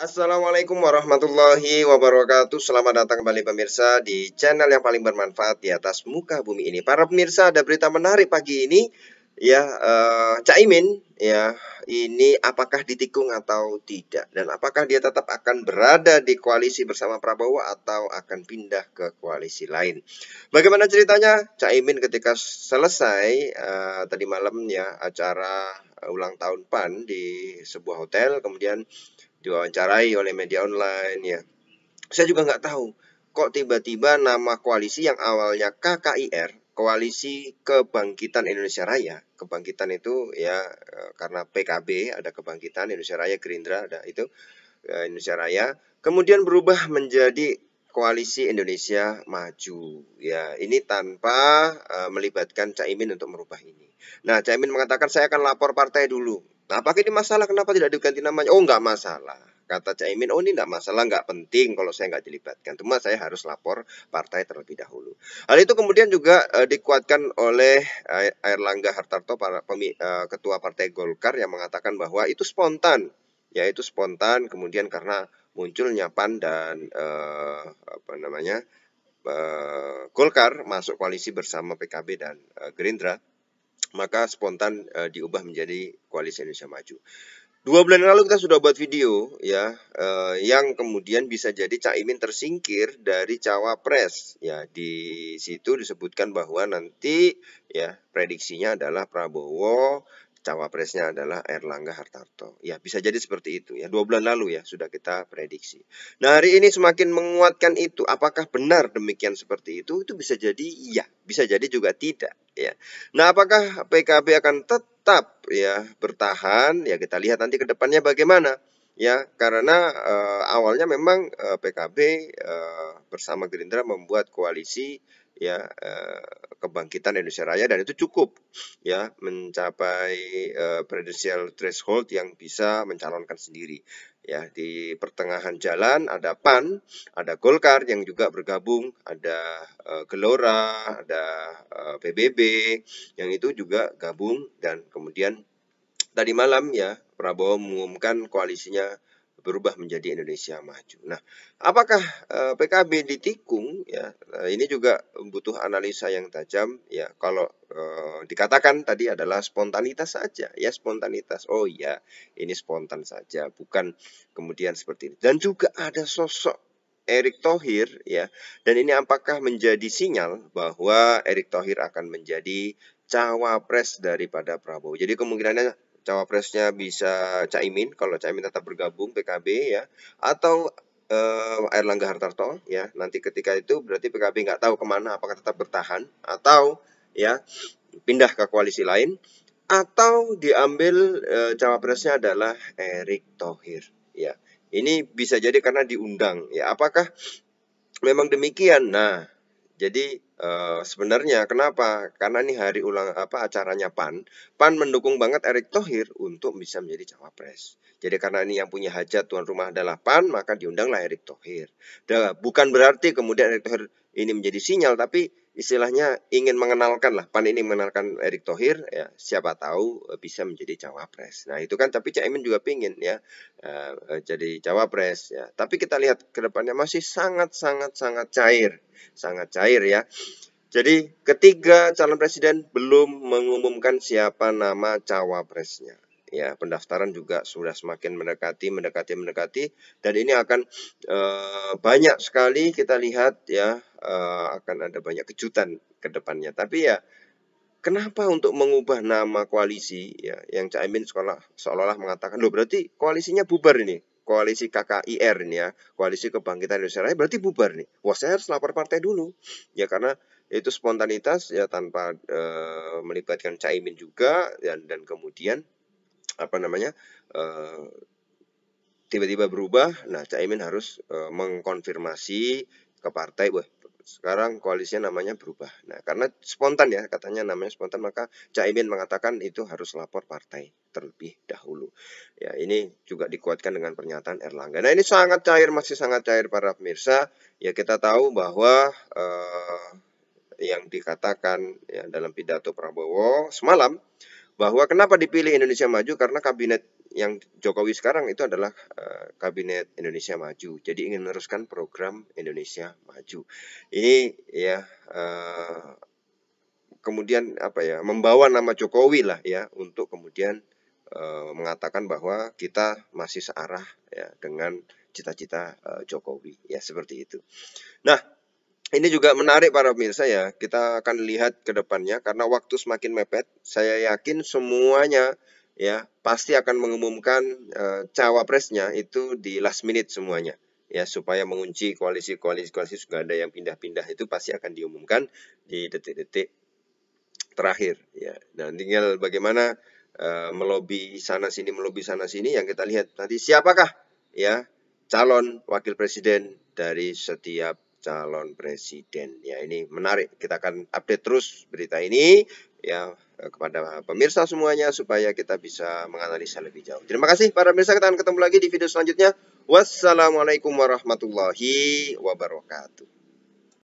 Assalamualaikum warahmatullahi wabarakatuh Selamat datang kembali pemirsa di channel yang paling bermanfaat di atas muka bumi ini Para pemirsa ada berita menarik pagi ini Ya, uh, eh, Caimin ya ini apakah ditikung atau tidak Dan apakah dia tetap akan berada di koalisi bersama Prabowo atau akan pindah ke koalisi lain Bagaimana ceritanya? Caimin ketika selesai uh, tadi malam ya acara ulang tahun PAN di sebuah hotel Kemudian uh, diwawancarai oleh media online ya. Saya juga nggak tahu kok tiba-tiba nama koalisi yang awalnya KKIR, Koalisi Kebangkitan Indonesia Raya. Kebangkitan itu ya eh, karena PKB ada Kebangkitan Indonesia Raya, Gerindra ada itu ya, Indonesia Raya. Kemudian berubah menjadi Koalisi Indonesia Maju. Ya, ini tanpa eh, melibatkan Caimin untuk merubah ini. Nah, Caimin mengatakan saya akan lapor partai dulu. Nah, apakah ini masalah? Kenapa tidak diganti namanya? Oh, nggak masalah. Kata Caimin, oh ini nggak masalah, nggak penting kalau saya nggak dilibatkan. Cuma saya harus lapor partai terlebih dahulu. Hal itu kemudian juga uh, dikuatkan oleh Air eh, Erlangga Hartarto, para pemi, uh, ketua partai Golkar yang mengatakan bahwa itu spontan. Yaitu spontan kemudian karena munculnya PAN dan uh, apa namanya uh, Golkar masuk koalisi bersama PKB dan uh, Gerindra maka spontan e, diubah menjadi Koalisi Indonesia Maju. Dua bulan yang lalu kita sudah buat video ya e, yang kemudian bisa jadi Caimin tersingkir dari cawapres ya di situ disebutkan bahwa nanti ya prediksinya adalah Prabowo cawapresnya adalah Erlangga Hartarto ya bisa jadi seperti itu ya dua bulan lalu ya sudah kita prediksi. Nah hari ini semakin menguatkan itu apakah benar demikian seperti itu itu bisa jadi iya bisa jadi juga tidak ya. Nah, apakah PKB akan tetap ya bertahan? Ya kita lihat nanti ke depannya bagaimana. Ya, karena uh, awalnya memang uh, eh, PKB uh, eh, bersama Gerindra membuat koalisi ya kebangkitan Indonesia Raya dan itu cukup ya mencapai uh, presidential threshold yang bisa mencalonkan sendiri ya di pertengahan jalan ada PAN, ada Golkar yang juga bergabung, ada uh, Gelora, ada uh, eh, PBB yang itu juga gabung dan kemudian tadi malam ya Prabowo mengumumkan koalisinya berubah menjadi Indonesia maju. Nah, apakah eh, PKB ditikung ya? Eh, ini juga butuh analisa yang tajam ya. Kalau eh, dikatakan tadi adalah spontanitas saja ya, spontanitas. Oh ya, ini spontan saja, bukan kemudian seperti ini. Dan juga ada sosok Erick Thohir ya. Dan ini apakah menjadi sinyal bahwa Erick Thohir akan menjadi cawapres daripada Prabowo. Jadi kemungkinannya cawapresnya bisa Caimin kalau Caimin tetap bergabung PKB ya atau eh, Erlangga Hartarto ya nanti ketika itu berarti PKB nggak tahu kemana apakah tetap bertahan atau ya pindah ke koalisi lain atau diambil e, cawapresnya adalah Erick Thohir ya ini bisa jadi karena diundang ya apakah memang demikian nah jadi e, sebenarnya kenapa? Karena ini hari ulang apa acaranya PAN. PAN mendukung banget Erick Thohir untuk bisa menjadi cawapres. Jadi karena ini yang punya hajat tuan rumah adalah PAN, maka diundanglah Erick Thohir. Duh, bukan berarti kemudian Erick Thohir ini menjadi sinyal, tapi istilahnya ingin mengenalkan lah Pan ini mengenalkan Erick Thohir ya siapa tahu eh, bisa menjadi cawapres nah itu kan tapi Caimin juga pingin ya eh, eh, jadi cawapres ya tapi kita lihat ke depannya masih sangat sangat sangat cair sangat cair ya jadi ketiga calon presiden belum mengumumkan siapa nama cawapresnya ya pendaftaran juga sudah semakin mendekati mendekati mendekati dan ini akan e, banyak sekali kita lihat ya e, akan ada banyak kejutan ke depannya tapi ya kenapa untuk mengubah nama koalisi ya yang Caimin sekolah seolah-olah mengatakan loh berarti koalisinya bubar ini koalisi KKIR ini ya, koalisi kebangkitan Indonesia Raya berarti bubar nih. Wah saya harus lapor partai dulu, ya karena itu spontanitas ya tanpa e, melibatkan caimin juga dan dan kemudian apa namanya eh, tiba-tiba berubah, nah Caimin harus eh, mengkonfirmasi ke partai, wah sekarang koalisinya namanya berubah. Nah, karena spontan ya, katanya namanya spontan, maka Caimin mengatakan itu harus lapor partai terlebih dahulu. Ya, ini juga dikuatkan dengan pernyataan Erlangga. Nah, ini sangat cair, masih sangat cair para pemirsa. Ya, kita tahu bahwa uh, yang dikatakan ya, dalam pidato Prabowo semalam bahwa kenapa dipilih Indonesia Maju karena kabinet yang Jokowi sekarang itu adalah uh, kabinet Indonesia Maju. Jadi ingin meneruskan program Indonesia Maju. Ini ya uh, kemudian apa ya membawa nama Jokowi lah ya untuk kemudian uh, mengatakan bahwa kita masih searah ya dengan cita-cita uh, Jokowi ya seperti itu. Nah, ini juga menarik para pemirsa ya. Kita akan lihat ke depannya karena waktu semakin mepet. Saya yakin semuanya ya pasti akan mengumumkan e, cawapresnya itu di last minute semuanya ya supaya mengunci koalisi-koalisi koalisi juga ada yang pindah-pindah itu pasti akan diumumkan di detik-detik terakhir ya. Dan nah, tinggal bagaimana e, melobi sana sini melobi sana sini yang kita lihat nanti siapakah ya calon wakil presiden dari setiap calon presiden. Ya, ini menarik. Kita akan update terus berita ini ya eh, kepada pemirsa semuanya supaya kita bisa menganalisa lebih jauh. Terima kasih para pemirsa, kita akan ketemu lagi di video selanjutnya. Wassalamualaikum warahmatullahi wabarakatuh.